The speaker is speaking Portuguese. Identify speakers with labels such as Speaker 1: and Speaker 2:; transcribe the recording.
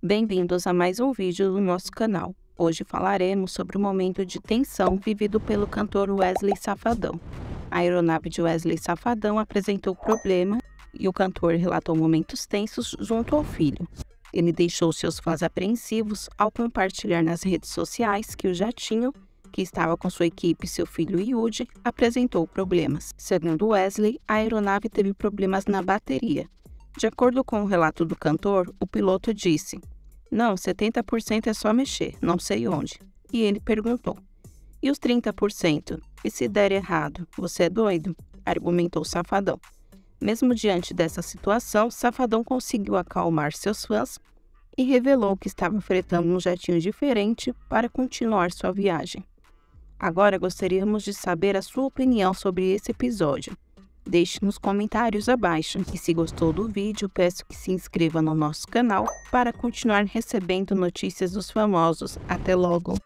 Speaker 1: Bem-vindos a mais um vídeo do nosso canal. Hoje falaremos sobre o momento de tensão vivido pelo cantor Wesley Safadão. A aeronave de Wesley Safadão apresentou problema e o cantor relatou momentos tensos junto ao filho. Ele deixou seus fãs apreensivos ao compartilhar nas redes sociais que o jatinho, que estava com sua equipe e seu filho Yudi, apresentou problemas. Segundo Wesley, a aeronave teve problemas na bateria, de acordo com o relato do cantor, o piloto disse: Não, 70% é só mexer, não sei onde. E ele perguntou: E os 30%? E se der errado, você é doido? argumentou Safadão. Mesmo diante dessa situação, Safadão conseguiu acalmar seus fãs e revelou que estava fretando um jetinho diferente para continuar sua viagem. Agora gostaríamos de saber a sua opinião sobre esse episódio. Deixe nos comentários abaixo. E se gostou do vídeo, peço que se inscreva no nosso canal para continuar recebendo notícias dos famosos. Até logo!